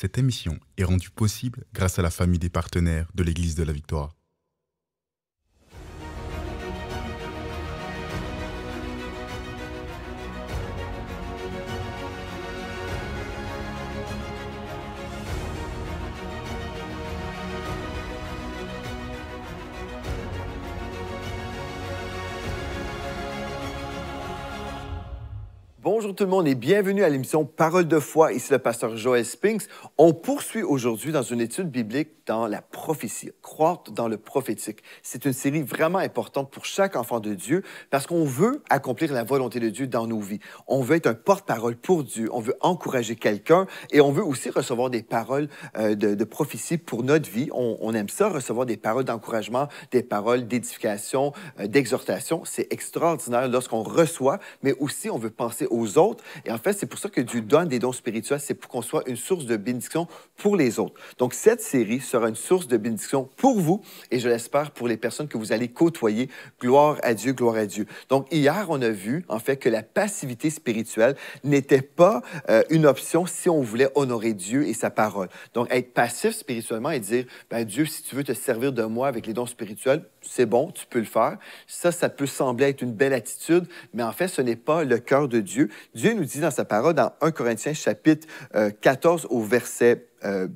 Cette émission est rendue possible grâce à la famille des partenaires de l'Église de la Victoire. Bonjour tout le monde et bienvenue à l'émission Parole de foi. Ici le pasteur Joël Spinks. On poursuit aujourd'hui dans une étude biblique dans la prophétie, croire dans le prophétique. C'est une série vraiment importante pour chaque enfant de Dieu parce qu'on veut accomplir la volonté de Dieu dans nos vies. On veut être un porte-parole pour Dieu. On veut encourager quelqu'un et on veut aussi recevoir des paroles euh, de, prophétie pour notre vie. On, aime ça, recevoir des paroles d'encouragement, des paroles d'édification, euh, d'exhortation. C'est extraordinaire lorsqu'on reçoit, mais aussi on veut penser aux aux autres. Et en fait, c'est pour ça que Dieu donne des dons spirituels, c'est pour qu'on soit une source de bénédiction pour les autres. Donc, cette série sera une source de bénédiction pour vous et je l'espère pour les personnes que vous allez côtoyer. Gloire à Dieu, gloire à Dieu. Donc, hier, on a vu, en fait, que la passivité spirituelle n'était pas euh, une option si on voulait honorer Dieu et sa parole. Donc, être passif spirituellement et dire, ben, Dieu, si tu veux te servir de moi avec les dons spirituels, c'est bon, tu peux le faire. Ça, ça peut sembler être une belle attitude, mais en fait, ce n'est pas le cœur de Dieu. Dieu nous dit dans sa parole, dans 1 Corinthiens chapitre 14 euh, au verset euh,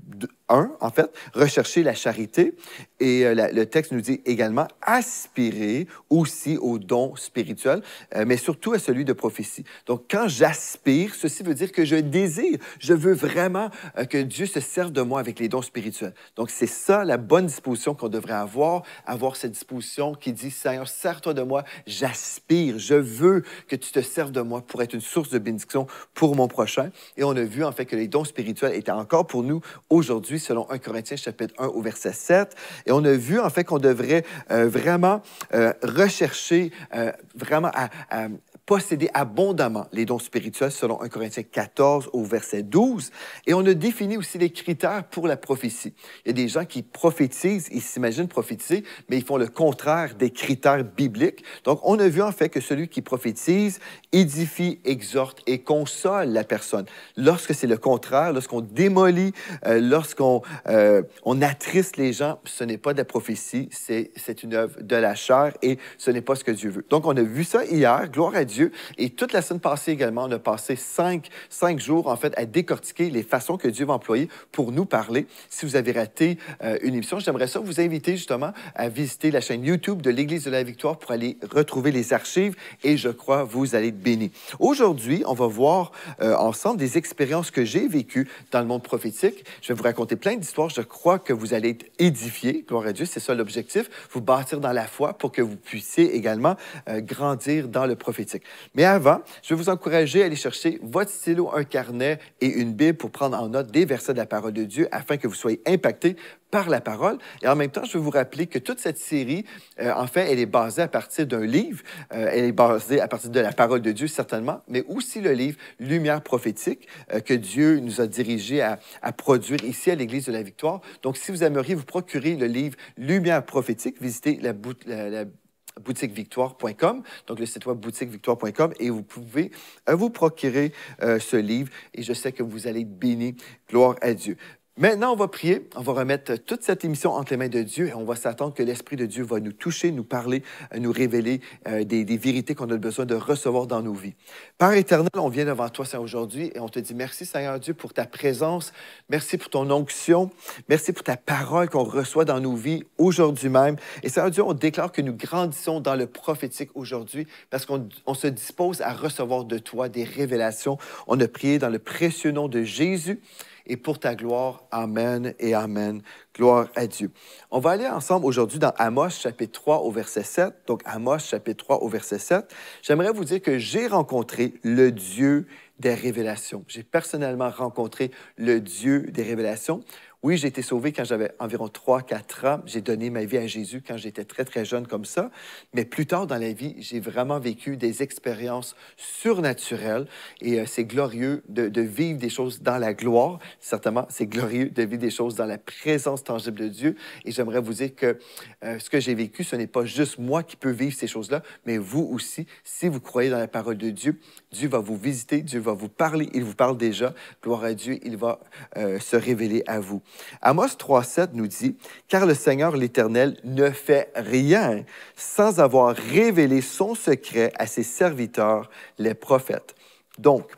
un, en fait, rechercher la charité. Et euh, le texte nous dit également aspirer aussi aux dons spirituels, euh, mais surtout à celui de prophétie. Donc, quand j'aspire, ceci veut dire que je désire, je veux vraiment que Dieu se serve de moi avec les dons spirituels. Donc, c'est ça la bonne disposition qu'on devrait avoir, avoir cette disposition qui dit, Seigneur, sers-toi de moi, j'aspire, je veux que tu te serves de moi pour être une source de bénédiction pour mon prochain. Et on a vu, en fait, que les dons spirituels étaient encore pour nous aujourd'hui selon 1 Corinthiens chapitre 1 au verset 7. Et on a vu en fait qu'on devrait euh, vraiment euh, rechercher, euh, vraiment à posséder abondamment les dons spirituels selon 1 Corinthiens 14 au verset 12. Et on a défini aussi les critères pour la prophétie. Il y a des gens qui prophétisent, ils s'imaginent prophétiser, mais ils font le contraire des critères bibliques. Donc, on a vu en fait que celui qui prophétise édifie, exhorte et console la personne. Lorsque c'est le contraire, lorsqu'on démolit, euh, lorsqu'on euh, on attriste les gens, ce n'est pas de la prophétie, c'est une œuvre de la chair et ce n'est pas ce que Dieu veut. Donc, on a vu ça hier, gloire à Dieu. Et toute la semaine passée également, on a passé cinq, cinq jours, en fait, à décortiquer les façons que Dieu va employer pour nous parler. Si vous avez raté euh, une émission, j'aimerais ça vous inviter justement à visiter la chaîne YouTube de l'Église de la Victoire pour aller retrouver les archives et je crois vous allez être bénis. Aujourd'hui, on va voir euh, ensemble des expériences que j'ai vécues dans le monde prophétique. Je vais vous raconter plein d'histoires. Je crois que vous allez être édifiés. Gloire à Dieu, c'est ça l'objectif. Vous bâtir dans la foi pour que vous puissiez également euh, grandir dans le prophétique. Mais avant, je vais vous encourager à aller chercher votre stylo, un carnet et une Bible pour prendre en note des versets de la parole de Dieu afin que vous soyez impactés par la parole. Et en même temps, je vais vous rappeler que toute cette série, enfin, euh, en fait, elle est basée à partir d'un livre. Euh, elle est basée à partir de la parole de Dieu, certainement, mais aussi le livre Lumière prophétique euh, que Dieu nous a dirigé à, produire ici à l'Église de la Victoire. Donc, si vous aimeriez vous procurer le livre Lumière prophétique, visitez la, la, boutiquevictoire.com, donc le site web boutiquevictoire.com, et vous pouvez euh, vous procurer euh, ce livre. Et je sais que vous allez être Gloire à Dieu. Maintenant, on va prier, on va remettre toute cette émission entre les mains de Dieu et on va s'attendre que l'Esprit de Dieu va nous toucher, nous parler, euh, nous révéler euh, des, vérités qu'on a besoin de recevoir dans nos vies. Père éternel, on vient devant toi, Seigneur, aujourd'hui et on te dit merci, Seigneur Dieu, pour ta présence, merci pour ton onction, merci pour ta parole qu'on reçoit dans nos vies aujourd'hui même. Et Seigneur Dieu, on déclare que nous grandissons dans le prophétique aujourd'hui parce qu'on se dispose à recevoir de toi des révélations. On a prié dans le précieux nom de Jésus et pour ta gloire. Amen et Amen. Gloire à Dieu. On va aller ensemble aujourd'hui dans Amos chapitre 3 au verset 7. Donc Amos chapitre 3 au verset 7. J'aimerais vous dire que j'ai rencontré le Dieu des révélations. J'ai personnellement rencontré le Dieu des révélations. Oui, j'ai été sauvé quand j'avais environ 3-4 ans. J'ai donné ma vie à Jésus quand j'étais très, très jeune comme ça. Mais plus tard dans la vie, j'ai vraiment vécu des expériences surnaturelles. Et euh, c'est glorieux de, vivre des choses dans la gloire. Certainement, c'est glorieux de vivre des choses dans la présence tangible de Dieu. Et j'aimerais vous dire que euh, ce que j'ai vécu, ce n'est pas juste moi qui peux vivre ces choses-là, mais vous aussi, si vous croyez dans la parole de Dieu, Dieu va vous visiter, Dieu va vous parler. Il vous parle déjà. Gloire à Dieu, il va euh, se révéler à vous. Amos 3.7 nous dit, Car le Seigneur l'Éternel ne fait rien sans avoir révélé son secret à ses serviteurs, les prophètes. Donc,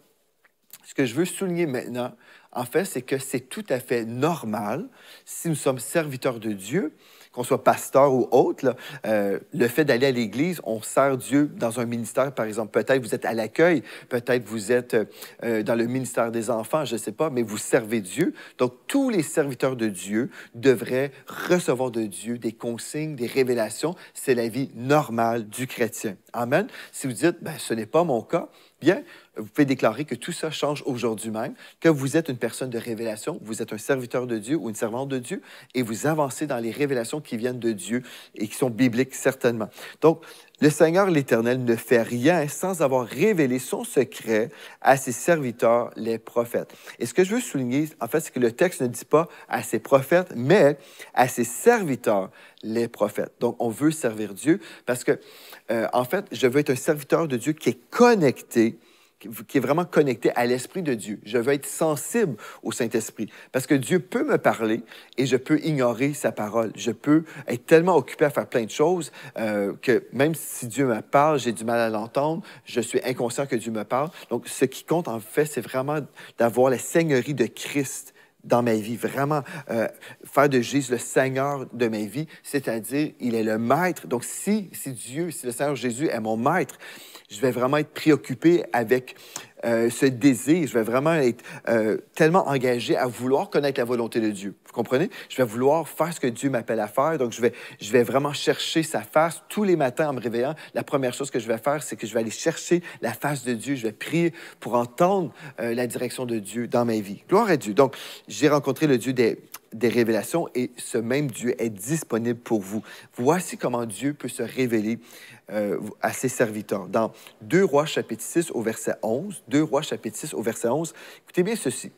ce que je veux souligner maintenant, en fait, c'est que c'est tout à fait normal, si nous sommes serviteurs de Dieu, qu'on soit pasteur ou autre, euh, le fait d'aller à l'Église, on sert Dieu dans un ministère, par exemple. Peut-être vous êtes à l'accueil, peut-être vous êtes euh, euh, dans le ministère des enfants, je ne sais pas, mais vous servez Dieu. Donc, tous les serviteurs de Dieu devraient recevoir de Dieu des consignes, des révélations. C'est la vie normale du chrétien. Amen. Si vous dites, ben, ce n'est pas mon cas, bien, vous pouvez déclarer que tout ça change aujourd'hui même, que vous êtes une personne de révélation, vous êtes un serviteur de Dieu ou une servante de Dieu, et vous avancez dans les révélations qui viennent de Dieu et qui sont bibliques certainement. Donc, le Seigneur l'Éternel ne fait rien sans avoir révélé son secret à ses serviteurs, les prophètes. Et ce que je veux souligner, en fait, c'est que le texte ne dit pas à ses prophètes, mais à ses serviteurs, les prophètes. Donc, on veut servir Dieu parce que, euh, en fait, je veux être un serviteur de Dieu qui est connecté qui est vraiment connecté à l'Esprit de Dieu. Je veux être sensible au Saint-Esprit parce que Dieu peut me parler et je peux ignorer sa parole. Je peux être tellement occupé à faire plein de choses euh, que même si Dieu me parle, j'ai du mal à l'entendre, je suis inconscient que Dieu me parle. Donc, ce qui compte en fait, c'est vraiment d'avoir la seigneurie de Christ dans ma vie, vraiment euh, faire de Jésus le Seigneur de ma vie, c'est-à-dire il est le maître. Donc si, si Dieu, si le Seigneur Jésus est mon maître, je vais vraiment être préoccupé avec euh, ce désir. Je vais vraiment être euh, tellement engagé à vouloir connaître la volonté de Dieu. Vous comprenez? Je vais vouloir faire ce que Dieu m'appelle à faire. Donc, je vais, je vais vraiment chercher sa face. Tous les matins, en me réveillant, la première chose que je vais faire, c'est que je vais aller chercher la face de Dieu. Je vais prier pour entendre euh, la direction de Dieu dans ma vie. Gloire à Dieu. Donc, j'ai rencontré le Dieu des révélations et ce même Dieu est disponible pour vous. Voici comment Dieu peut se révéler à euh, ses serviteurs. Dans 2 Rois chapitre 6 au verset 11, 2 Rois chapitre 6 au verset 11, écoutez bien ceci.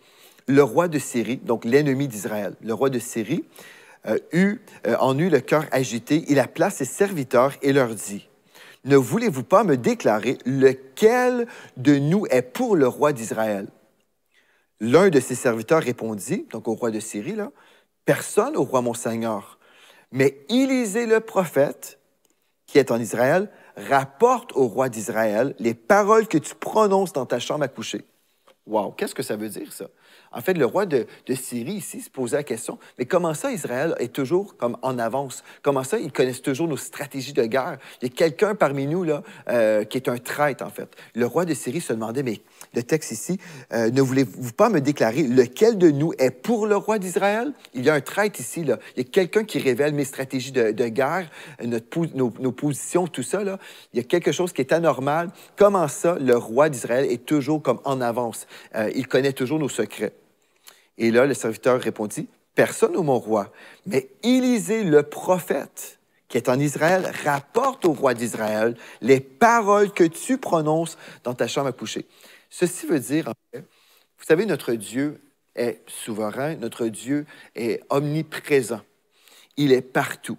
Le roi de Syrie, donc l'ennemi d'Israël, le roi de Syrie, euh, euh, en eut le cœur agité. Il appela ses serviteurs et leur dit, Ne voulez-vous pas me déclarer lequel de nous est pour le roi d'Israël? L'un de ses serviteurs répondit, donc au roi de Syrie, là, Personne au roi mon Seigneur, mais Élisée le prophète qui est en Israël, rapporte au roi d'Israël les paroles que tu prononces dans ta chambre à coucher. Wow, qu'est-ce que ça veut dire, ça? En fait, le roi de, Syrie, ici, se posait la question, mais comment ça Israël est toujours comme en avance? Comment ça ils connaissent toujours nos stratégies de guerre? Il y a quelqu'un parmi nous là, euh, qui est un traître, en fait. Le roi de Syrie se demandait, mais le texte ici, euh, ne voulez-vous pas me déclarer lequel de nous est pour le roi d'Israël? Il y a un traître ici, là. Il y a quelqu'un qui révèle mes stratégies de, guerre, notre, nos, positions, tout ça, Il y a quelque chose qui est anormal. Comment ça, le roi d'Israël est toujours comme en avance? Euh, il connaît toujours nos secrets. Et là, le serviteur répondit, Personne au mon roi, mais Élisée le prophète qui est en Israël rapporte au roi d'Israël les paroles que tu prononces dans ta chambre à coucher. Ceci veut dire, en vous savez, notre Dieu est souverain, notre Dieu est omniprésent. Il est partout.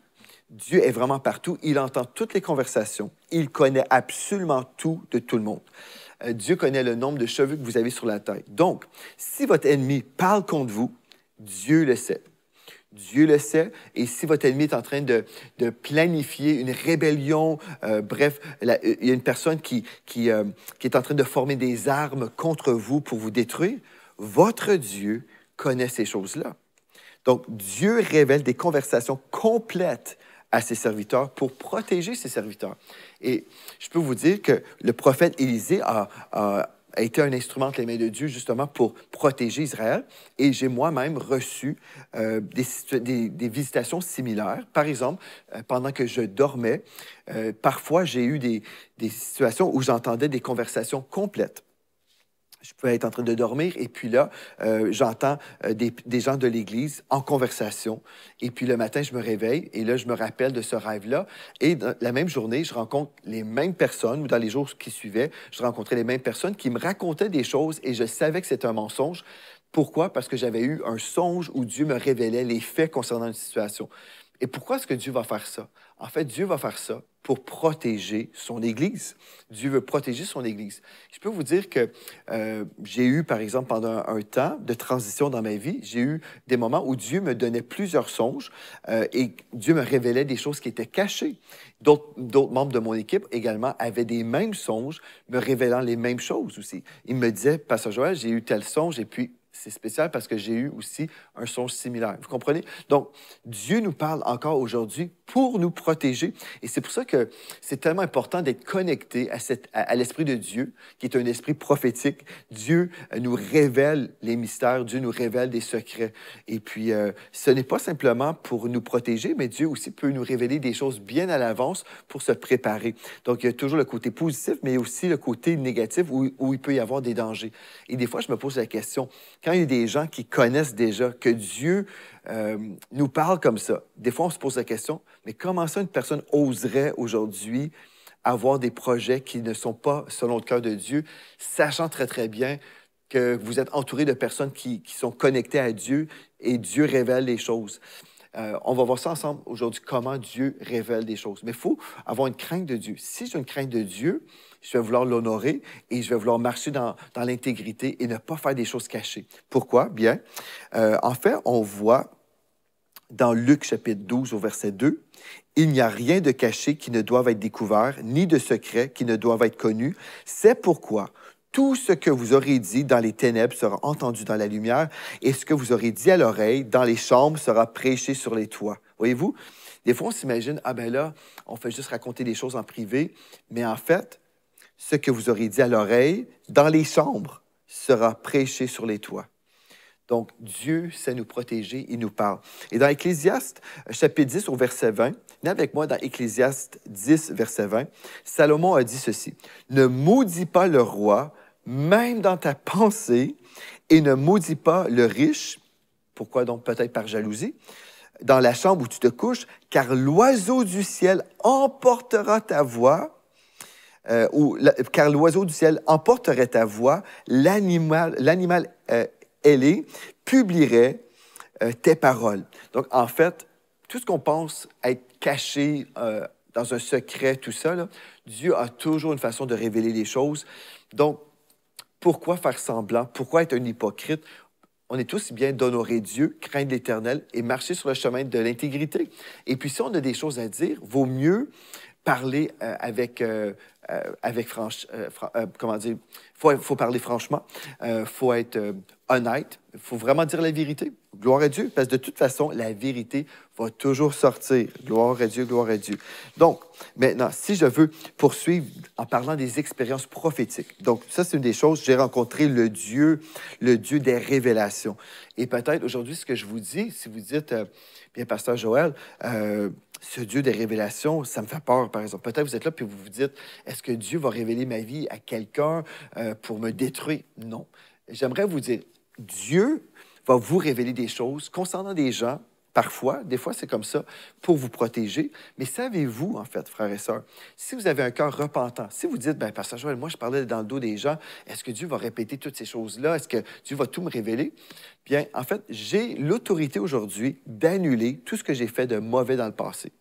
Dieu est vraiment partout. Il entend toutes les conversations. Il connaît absolument tout de tout le monde. Euh, Dieu connaît le nombre de cheveux que vous avez sur la tête. Donc, si votre ennemi parle contre vous, Dieu le sait. Dieu le sait. Et si votre ennemi est en train de, planifier une rébellion, euh, bref, euh, il y a une personne qui est en train de former des armes contre vous pour vous détruire, votre Dieu connaît ces choses-là. Donc, Dieu révèle des conversations complètes à ses serviteurs pour protéger ses serviteurs. Et je peux vous dire que le prophète Élisée a, été un instrument entre les mains de Dieu justement pour protéger Israël. Et j'ai moi-même reçu euh, des, des, visitations similaires. Par exemple, euh, pendant que je dormais, euh, parfois j'ai eu des, des situations où j'entendais des conversations complètes je pouvais être en train de dormir et puis là, euh, j'entends euh, des, gens de l'Église en conversation. Et puis le matin, je me réveille et là, je me rappelle de ce rêve-là. Et la même journée, je rencontre les mêmes personnes, ou dans les jours qui suivaient, je rencontrais les mêmes personnes qui me racontaient des choses et je savais que c'était un mensonge. Pourquoi? Parce que j'avais eu un songe où Dieu me révélait les faits concernant une situation. Et pourquoi est-ce que Dieu va faire ça? En fait, Dieu va faire ça pour protéger son Église. Dieu veut protéger son Église. Je peux vous dire que euh, j'ai eu, par exemple, pendant un, temps de transition dans ma vie, j'ai eu des moments où Dieu me donnait plusieurs songes euh, et Dieu me révélait des choses qui étaient cachées. D'autres membres de mon équipe également avaient des mêmes songes, me révélant les mêmes choses aussi. Ils me disaient, Pasteur Joël, j'ai eu tel songe et puis c'est spécial parce que j'ai eu aussi un son similaire. Vous comprenez? Donc, Dieu nous parle encore aujourd'hui pour nous protéger. Et c'est pour ça que c'est tellement important d'être connecté à, cette, à, l'Esprit de Dieu, qui est un esprit prophétique. Dieu euh, nous révèle les mystères, Dieu nous révèle des secrets. Et puis, euh, ce n'est pas simplement pour nous protéger, mais Dieu aussi peut nous révéler des choses bien à l'avance pour se préparer. Donc, il y a toujours le côté positif, mais aussi le côté négatif où, où il peut y avoir des dangers. Et des fois, je me pose la question, quand il y a des gens qui connaissent déjà, que Dieu euh, nous parle comme ça, des fois on se pose la question, mais comment ça une personne oserait aujourd'hui avoir des projets qui ne sont pas selon le cœur de Dieu, sachant très très bien que vous êtes entouré de personnes qui, sont connectées à Dieu et Dieu révèle les choses. Euh, on va voir ça ensemble aujourd'hui, comment Dieu révèle des choses. Mais il faut avoir une crainte de Dieu. Si j'ai une crainte de Dieu, je vais vouloir l'honorer et je vais vouloir marcher dans, dans l'intégrité et ne pas faire des choses cachées. Pourquoi? Bien, euh, en fait, on voit dans Luc chapitre 12 au verset 2, Il n'y a rien de caché qui ne doive être découvert, ni de secret qui ne doive être connu. C'est pourquoi tout ce que vous aurez dit dans les ténèbres sera entendu dans la lumière, et ce que vous aurez dit à l'oreille dans les chambres sera prêché sur les toits. Voyez-vous, des fois on s'imagine, ah ben là, on fait juste raconter des choses en privé, mais en fait, ce que vous aurez dit à l'oreille dans les chambres sera prêché sur les toits. Donc, Dieu sait nous protéger, il nous parle. Et dans Ecclésiaste, euh, chapitre 10, au verset 20, venez avec moi dans Ecclésiaste 10, verset 20, Salomon a dit ceci Ne maudis pas le roi, même dans ta pensée, et ne maudis pas le riche. Pourquoi donc Peut-être par jalousie. Dans la chambre où tu te couches, car l'oiseau du ciel emportera ta voix car euh, l'oiseau du ciel emporterait ta voix, l'animal, l'animal euh, ailé publierait euh, tes paroles. Donc, en fait, tout ce qu'on pense être caché dans un secret, tout ça, Dieu a toujours une façon de révéler les choses. Donc, pourquoi faire semblant? Pourquoi être un hypocrite? on est tous bien d'honorer Dieu, craindre l'Éternel et marcher sur le chemin de l'intégrité. Et puis si on a des choses à dire, vaut mieux parler avec euh, avec franche, euh, euh, comment dire, faut, faut parler franchement, faut être honnête, faut vraiment dire la vérité. Gloire à Dieu, parce que de toute façon, la vérité va toujours sortir. Gloire à Dieu, gloire à Dieu. Donc, maintenant, si je veux poursuivre en parlant des expériences prophétiques. Donc, ça, c'est une des choses. J'ai rencontré le Dieu, le Dieu des révélations. Et peut-être aujourd'hui, ce que je vous dis, si vous dites, euh, bien, pasteur Joël, euh, ce Dieu des révélations, ça me fait peur, par exemple. Peut-être vous êtes là puis vous vous dites, est-ce que Dieu va révéler ma vie à quelqu'un euh, pour me détruire? Non. J'aimerais vous dire, Dieu va vous révéler des choses concernant des gens, parfois, des fois c'est comme ça, pour vous protéger. Mais savez-vous, en fait, frères et sœurs, si vous avez un cœur repentant, si vous dites, ben Pasteur Joël, moi je parlais dans le dos des gens, est-ce que Dieu va répéter toutes ces choses-là? Est-ce que Dieu va tout me révéler? Bien, en fait, j'ai l'autorité aujourd'hui d'annuler tout ce que j'ai fait de mauvais dans le passé.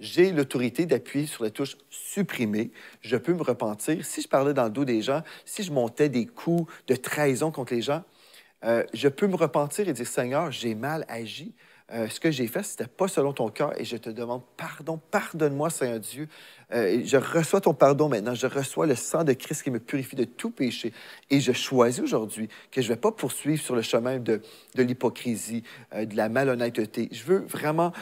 J'ai l'autorité d'appuyer sur la touche supprimer. Je peux me repentir. Si je parlais dans le dos des gens, si je montais des coups de trahison contre les gens, euh, je peux me repentir et dire, Seigneur, j'ai mal agi. Euh, ce que j'ai fait, c'était pas selon ton cœur et je te demande pardon. Pardonne-moi, Seigneur Dieu. Euh, je reçois ton pardon maintenant. Je reçois le sang de Christ qui me purifie de tout péché. Et je choisis aujourd'hui que je ne vais pas poursuivre sur le chemin de, de l'hypocrisie, de la malhonnêteté. Je veux vraiment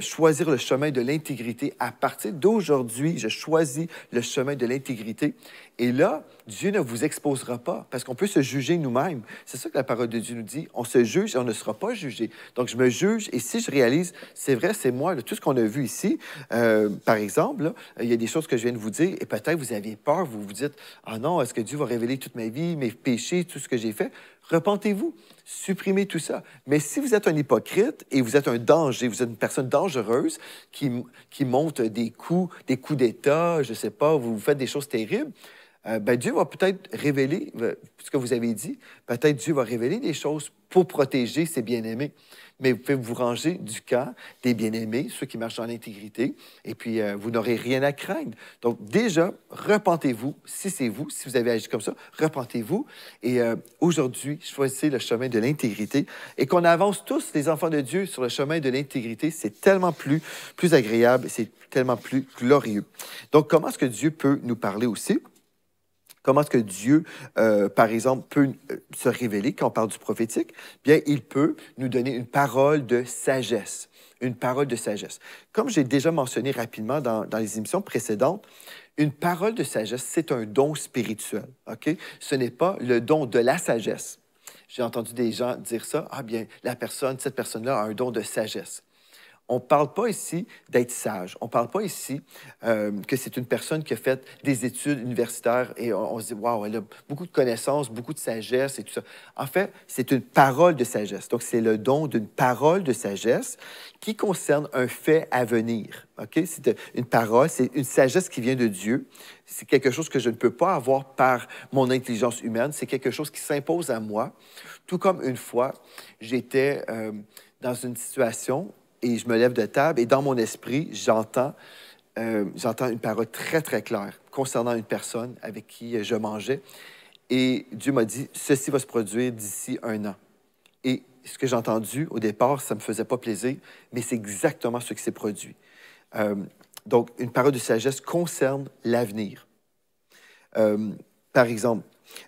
choisir le chemin de l'intégrité. À partir d'aujourd'hui, je choisis le chemin de l'intégrité. Et là, Dieu ne vous exposera pas parce qu'on peut se juger nous-mêmes. C'est ça que la parole de Dieu nous dit. On se juge et on ne sera pas jugé. Donc, je me juge et si je réalise, c'est vrai, c'est moi, tout ce qu'on a vu ici, euh, par exemple, euh, il y a des choses que je viens de vous dire et peut-être vous aviez peur, vous vous dites, ah non, est-ce que Dieu va révéler toute ma vie, mes péchés, tout ce que j'ai fait? Repentez-vous, supprimez tout ça. Mais si vous êtes un hypocrite et vous êtes un danger, vous êtes une personne dangereuse qui, qui monte des coups, des coups d'État, je ne sais pas, vous faites des choses terribles, euh, ben, Dieu va peut-être révéler euh, ce que vous avez dit. Peut-être Dieu va révéler des choses pour protéger ses bien-aimés. Mais vous pouvez vous ranger du cas des bien-aimés, ceux qui marchent en intégrité, et puis euh, vous n'aurez rien à craindre. Donc déjà, repentez-vous, si c'est vous, si vous avez agi comme ça, repentez-vous. Et aujourd'hui, choisissez le chemin de l'intégrité et qu'on avance tous, les enfants de Dieu, sur le chemin de l'intégrité. C'est tellement plus, plus agréable, c'est tellement plus glorieux. Donc comment est-ce que Dieu peut nous parler aussi? Comment est-ce que Dieu, euh, par exemple, peut euh, se révéler quand on parle du prophétique? Bien, il peut nous donner une parole de sagesse, une parole de sagesse. Comme j'ai déjà mentionné rapidement dans, dans les émissions précédentes, une parole de sagesse, c'est un don spirituel, OK? Ce n'est pas le don de la sagesse. J'ai entendu des gens dire ça. Ah bien, la personne, cette personne-là a un don de sagesse on ne parle pas ici d'être sage. On ne parle pas ici euh, que c'est une personne qui a fait des études universitaires et on, se dit, waouh, elle a beaucoup de connaissances, beaucoup de sagesse et tout ça. En fait, c'est une parole de sagesse. Donc, c'est le don d'une parole de sagesse qui concerne un fait à venir. OK? C'est une parole, c'est une sagesse qui vient de Dieu. C'est quelque chose que je ne peux pas avoir par mon intelligence humaine. C'est quelque chose qui s'impose à moi. Tout comme une fois, j'étais euh, dans une situation et je me lève de table et dans mon esprit, j'entends euh, j'entends une parole très, très claire concernant une personne avec qui je mangeais. Et Dieu m'a dit, ceci va se produire d'ici un an. Et ce que j'ai entendu au départ, ça ne me faisait pas plaisir, mais c'est exactement ce qui s'est produit. Euh, donc, une parole de sagesse concerne l'avenir. Euh, par exemple,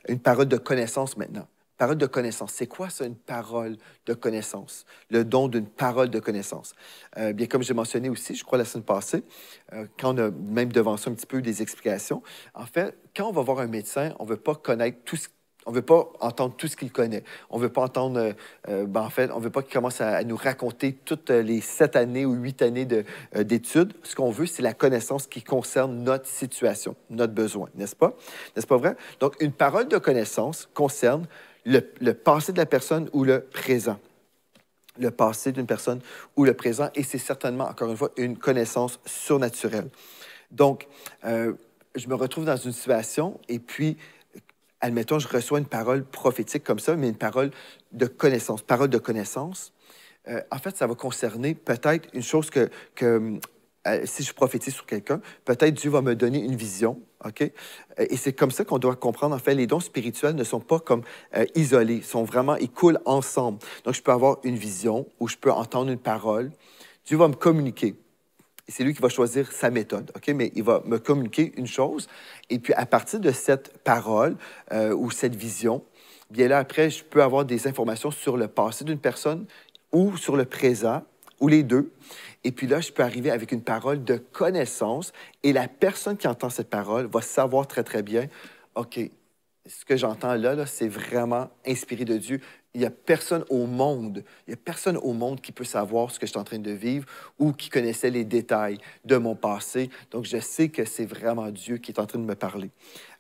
une parole de connaissance maintenant. Parole de connaissance. C'est quoi ça, une parole de connaissance? Le don d'une parole de connaissance. Euh, bien, comme j'ai mentionné aussi, je crois, la semaine passée, euh, quand on a même devancé un petit peu des explications, en fait, quand on va voir un médecin, on ne veut pas connaître tout ce on ne veut pas entendre tout ce qu'il connaît. On ne veut pas entendre, euh, ben, en fait, on veut pas qu'il commence à, nous raconter toutes les sept années ou huit années d'études. ce qu'on veut, c'est la connaissance qui concerne notre situation, notre besoin, n'est-ce pas? N'est-ce pas vrai? Donc, une parole de connaissance concerne le, passé de la personne ou le présent le passé d'une personne ou le présent, et c'est certainement, encore une fois, une connaissance surnaturelle. Donc, euh, je me retrouve dans une situation, et puis, admettons, je reçois une parole prophétique comme ça, mais une parole de connaissance. Parole de connaissance, euh, en fait, ça va concerner peut-être une chose que, que euh, si je prophétise sur quelqu'un, peut-être Dieu va me donner une vision, OK? Et c'est comme ça qu'on doit comprendre, en fait, les dons spirituels ne sont pas comme euh, isolés, sont vraiment, ils coulent ensemble. Donc, je peux avoir une vision ou je peux entendre une parole. Dieu va me communiquer. c'est lui qui va choisir sa méthode, OK? Mais il va me communiquer une chose. Et puis, à partir de cette parole euh, ou cette vision, bien là, après, je peux avoir des informations sur le passé d'une personne ou sur le présent ou les deux. Et puis là, je peux arriver avec une parole de connaissance et la personne qui entend cette parole va savoir très, très bien, OK, ce que j'entends là, c'est vraiment inspiré de Dieu. Il n'y a personne au monde, il n'y a personne au monde qui peut savoir ce que je suis en train de vivre ou qui connaissait les détails de mon passé. Donc, je sais que c'est vraiment Dieu qui est en train de me parler.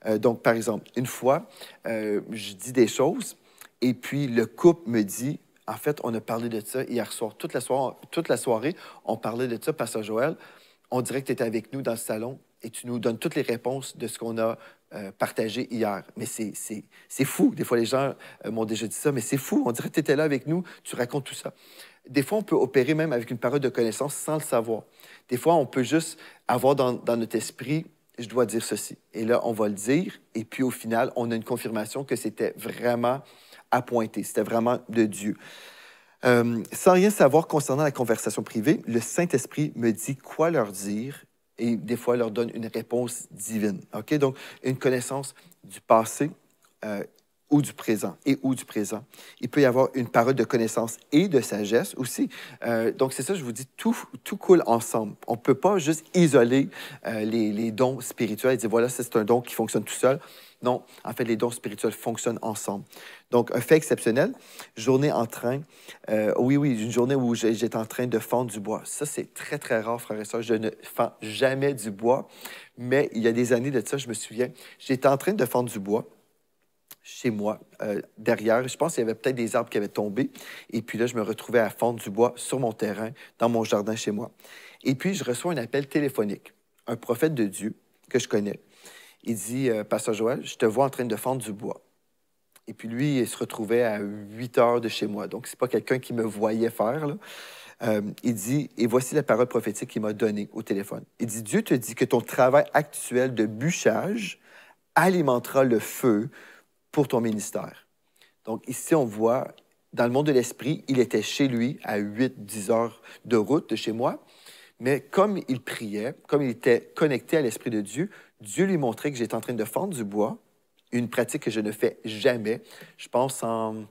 Euh, donc, par exemple, une fois, euh, je dis des choses et puis le couple me dit, en fait, on a parlé de ça hier soir. Toute la, soirée, toute la soirée, on parlait de ça, Pasteur Joël. On dirait que tu étais avec nous dans le salon et tu nous donnes toutes les réponses de ce qu'on a euh, partagé hier. Mais c'est fou. Des fois, les gens euh, m'ont déjà dit ça, mais c'est fou. On dirait que tu étais là avec nous, tu racontes tout ça. Des fois, on peut opérer même avec une parole de connaissance sans le savoir. Des fois, on peut juste avoir dans notre esprit je dois dire ceci. Et là, on va le dire. Et puis au final, on a une confirmation que c'était vraiment appointé. C'était vraiment de Dieu. Euh, sans rien savoir concernant la conversation privée, le Saint-Esprit me dit quoi leur dire et des fois leur donne une réponse divine. Ok, Donc, une connaissance du passé euh, ou du présent et ou du présent. Il peut y avoir une parole de connaissance et de sagesse aussi. Euh, donc, c'est ça, je vous dis, tout, tout coule ensemble. On ne peut pas juste isoler les, les, dons spirituels et dire, voilà, c'est un don qui fonctionne tout seul non, en fait, les dons spirituels fonctionnent ensemble. Donc, un fait exceptionnel, journée en train. Euh, oui, oui, une journée où j'étais en train de fendre du bois. Ça, c'est très, très rare, frère et soeur. Je ne fends jamais du bois. Mais il y a des années de ça, je me souviens, j'étais en train de fendre du bois chez moi, euh, derrière. Je pense qu'il y avait peut-être des arbres qui avaient tombé. Et puis là, je me retrouvais à fendre du bois sur mon terrain, dans mon jardin chez moi. Et puis, je reçois un appel téléphonique. Un prophète de Dieu que je connais il dit, euh, Pasteur Joël, je te vois en train de fendre du bois. Et puis lui, il se retrouvait à 8 heures de chez moi. Donc, c'est pas quelqu'un qui me voyait faire. Euh, il dit, et voici la parole prophétique qu'il m'a donnée au téléphone. Il dit, Dieu te dit que ton travail actuel de bûchage alimentera le feu pour ton ministère. Donc ici, on voit, dans le monde de l'esprit, il était chez lui à 8-10 heures de route de chez moi. Mais comme il priait, comme il était connecté à l'Esprit de Dieu, Dieu lui montrait que j'étais en train de fendre du bois, une pratique que je ne fais jamais. Je pense en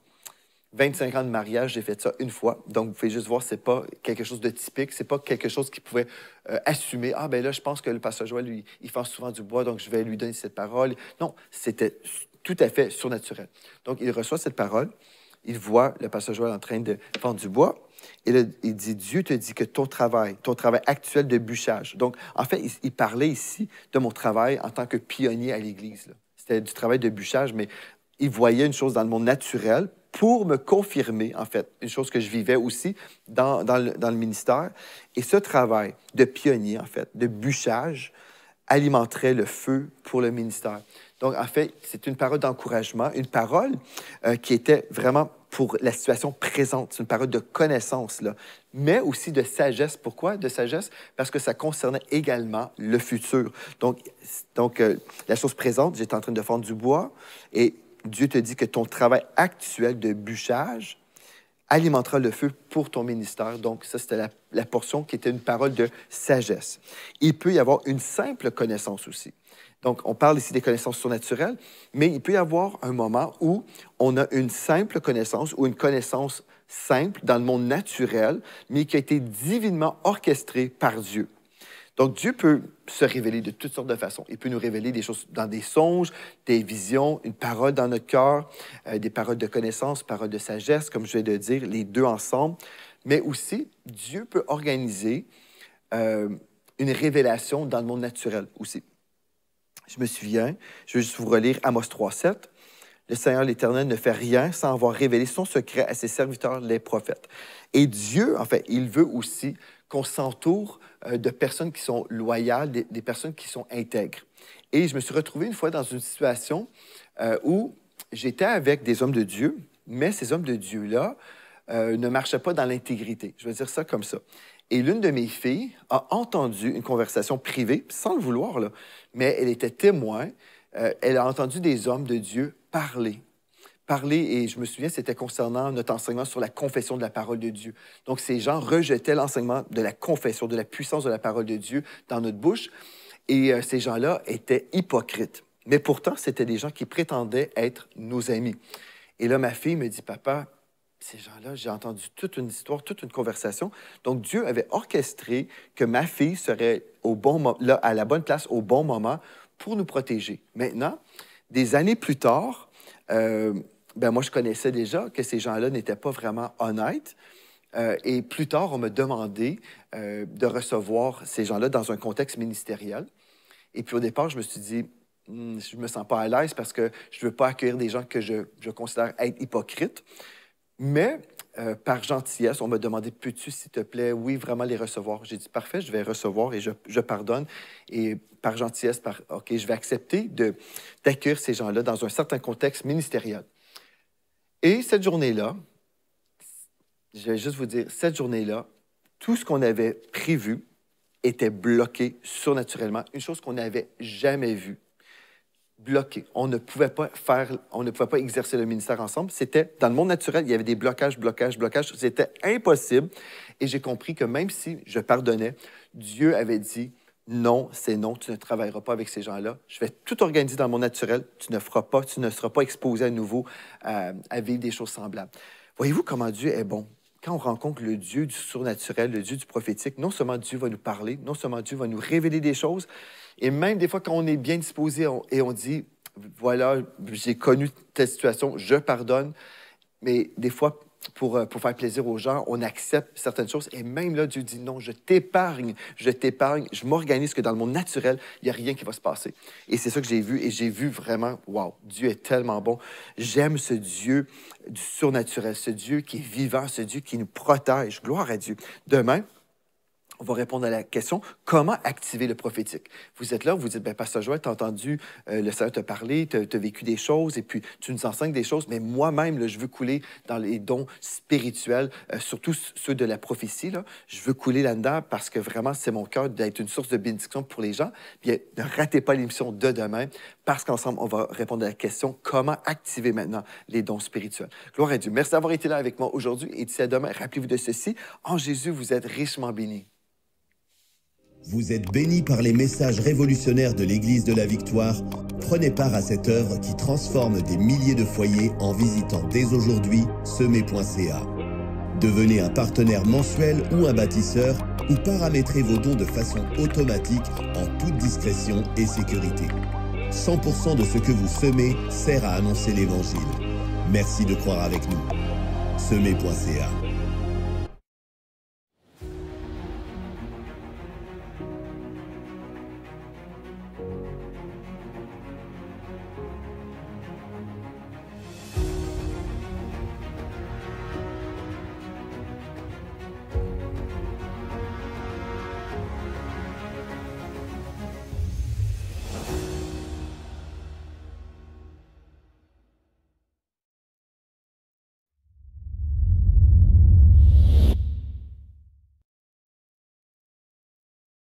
25 ans de mariage, j'ai fait ça une fois. Donc, vous pouvez juste voir, ce n'est pas quelque chose de typique, c'est pas quelque chose qui pouvait euh, assumer. Ah, ben là, je pense que le pasteur Joël, lui, il fend souvent du bois, donc je vais lui donner cette parole. Non, c'était tout à fait surnaturel. Donc, il reçoit cette parole il voit le pasteur en train de fendre du bois. Et là, il dit, Dieu te dit que ton travail, ton travail actuel de bûchage. Donc, en fait, il, parlait ici de mon travail en tant que pionnier à l'Église. C'était du travail de bûchage, mais il voyait une chose dans le monde naturel pour me confirmer, en fait, une chose que je vivais aussi dans, le, ministère. Et ce travail de pionnier, en fait, de bûchage, alimenterait le feu pour le ministère. Donc, en fait, c'est une parole d'encouragement, une parole euh, qui était vraiment pour la situation présente. C'est une parole de connaissance, là, mais aussi de sagesse. Pourquoi de sagesse? Parce que ça concernait également le futur. Donc, donc euh, la chose présente, j'étais en train de fendre du bois et Dieu te dit que ton travail actuel de bûchage alimentera le feu pour ton ministère. Donc, ça, c'était la portion qui était une parole de sagesse. Il peut y avoir une simple connaissance aussi. Donc, on parle ici des connaissances surnaturelles, mais il peut y avoir un moment où on a une simple connaissance ou une connaissance simple dans le monde naturel, mais qui a été divinement orchestrée par Dieu. Donc, Dieu peut se révéler de toutes sortes de façons. Il peut nous révéler des choses dans des songes, des visions, une parole dans notre cœur, euh, des paroles de connaissance, paroles de sagesse, comme je viens de dire, les deux ensemble. Mais aussi, Dieu peut organiser euh, une révélation dans le monde naturel aussi je me souviens, je vais juste vous relire Amos 3.7. Le Seigneur l'Éternel ne fait rien sans avoir révélé son secret à ses serviteurs, les prophètes. Et Dieu, en fait, il veut aussi qu'on s'entoure euh, de personnes qui sont loyales, des, personnes qui sont intègres. Et je me suis retrouvé une fois dans une situation euh, où j'étais avec des hommes de Dieu, mais ces hommes de Dieu-là euh, ne marchaient pas dans l'intégrité. Je veux dire ça comme ça. Et l'une de mes filles a entendu une conversation privée, sans le vouloir, mais elle était témoin. Euh, elle a entendu des hommes de Dieu parler. Parler, et je me souviens, c'était concernant notre enseignement sur la confession de la parole de Dieu. Donc, ces gens rejetaient l'enseignement de la confession, de la puissance de la parole de Dieu dans notre bouche. Et euh, ces gens-là étaient hypocrites. Mais pourtant, c'était des gens qui prétendaient être nos amis. Et là, ma fille me dit, papa, ces gens-là, j'ai entendu toute une histoire, toute une conversation. Donc, Dieu avait orchestré que ma fille serait au bon là, à la bonne place au bon moment pour nous protéger. Maintenant, des années plus tard, euh, ben moi, je connaissais déjà que ces gens-là n'étaient pas vraiment honnêtes. Euh, et plus tard, on m'a demandé euh, de recevoir ces gens-là dans un contexte ministériel. Et puis au départ, je me suis dit, hmm, je me sens pas à l'aise parce que je ne veux pas accueillir des gens que je, je considère être hypocrites. Mais euh, par gentillesse, on m'a demandé Peux-tu, s'il te plaît, oui, vraiment les recevoir J'ai dit Parfait, je vais recevoir et je, pardonne. Et par gentillesse, par, OK, je vais accepter d'accueillir ces gens-là dans un certain contexte ministériel. Et cette journée-là, je vais juste vous dire cette journée-là, tout ce qu'on avait prévu était bloqué surnaturellement, une chose qu'on n'avait jamais vue bloqué. On ne pouvait pas faire, on ne pouvait pas exercer le ministère ensemble. C'était dans le monde naturel, il y avait des blocages, blocages, blocages. C'était impossible. Et j'ai compris que même si je pardonnais, Dieu avait dit non, c'est non, tu ne travailleras pas avec ces gens-là. Je vais tout organiser dans mon naturel. Tu ne feras pas, tu ne seras pas exposé à nouveau à, euh, à vivre des choses semblables. Voyez-vous comment Dieu est bon quand on rencontre le Dieu du surnaturel, le Dieu du prophétique, non seulement Dieu va nous parler, non seulement Dieu va nous révéler des choses, et même des fois, quand on est bien disposé et on dit, voilà, j'ai connu telle situation, je pardonne, mais des fois, pour, euh, pour, faire plaisir aux gens, on accepte certaines choses. Et même là, Dieu dit non, je t'épargne, je t'épargne, je m'organise que dans le monde naturel, il n'y a rien qui va se passer. Et c'est ça que j'ai vu. Et j'ai vu vraiment, wow, Dieu est tellement bon. J'aime ce Dieu du surnaturel, ce Dieu qui est vivant, ce Dieu qui nous protège. Gloire à Dieu. Demain, on va répondre à la question comment activer le prophétique. Vous êtes là, vous dites, ben, Pasteur Joël, t'as entendu euh, le Seigneur te parler, t'as as vécu des choses, et puis tu nous enseignes des choses, mais moi-même, je veux couler dans les dons spirituels, euh, surtout ceux de la prophétie. Je veux couler là-dedans parce que vraiment, c'est mon cœur d'être une source de bénédiction pour les gens. Bien, ne ratez pas l'émission de demain parce qu'ensemble, on va répondre à la question comment activer maintenant les dons spirituels. Gloire à Dieu. Merci d'avoir été là avec moi aujourd'hui et d'ici à demain, rappelez-vous de ceci. En Jésus, vous êtes richement bénis. Vous êtes béni par les messages révolutionnaires de l'Église de la Victoire. Prenez part à cette œuvre qui transforme des milliers de foyers en visitant dès aujourd'hui semer.ca. Devenez un partenaire mensuel ou un bâtisseur ou paramétrez vos dons de façon automatique en toute discrétion et sécurité. 100% de ce que vous semez sert à annoncer l'Évangile. Merci de croire avec nous. Semer.ca